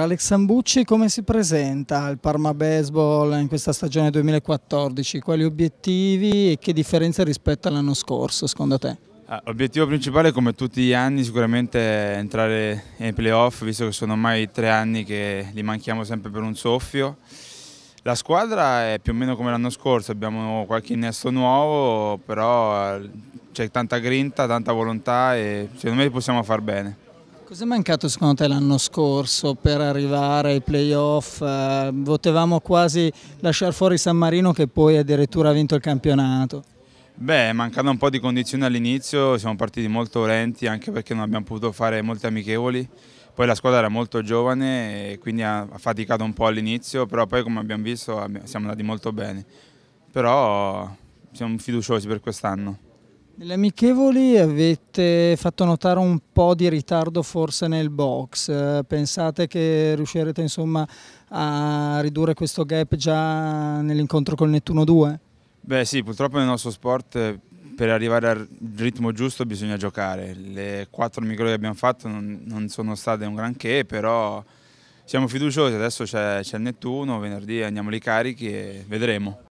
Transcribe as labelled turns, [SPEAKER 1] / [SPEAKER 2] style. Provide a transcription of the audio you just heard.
[SPEAKER 1] Alex Sambucci come si presenta al Parma Baseball in questa stagione 2014? Quali obiettivi e che differenze rispetto all'anno scorso secondo te?
[SPEAKER 2] L'obiettivo ah, principale come tutti gli anni sicuramente è entrare nei playoff visto che sono ormai tre anni che li manchiamo sempre per un soffio. La squadra è più o meno come l'anno scorso, abbiamo qualche innesto nuovo però eh, c'è tanta grinta, tanta volontà e secondo me possiamo far bene.
[SPEAKER 1] Cos'è mancato secondo te l'anno scorso per arrivare ai playoff? Eh, potevamo quasi lasciare fuori San Marino che poi addirittura ha vinto il campionato.
[SPEAKER 2] Beh, mancando un po' di condizioni all'inizio, siamo partiti molto lenti anche perché non abbiamo potuto fare molte amichevoli. Poi la squadra era molto giovane e quindi ha faticato un po' all'inizio, però poi come abbiamo visto siamo andati molto bene. Però siamo fiduciosi per quest'anno.
[SPEAKER 1] Nelle amichevoli avete fatto notare un po' di ritardo forse nel box, pensate che riuscirete insomma, a ridurre questo gap già nell'incontro col Nettuno 2?
[SPEAKER 2] Beh sì, purtroppo nel nostro sport per arrivare al ritmo giusto bisogna giocare, le quattro micro che abbiamo fatto non, non sono state un granché però siamo fiduciosi, adesso c'è il Nettuno, venerdì andiamo lì carichi e vedremo.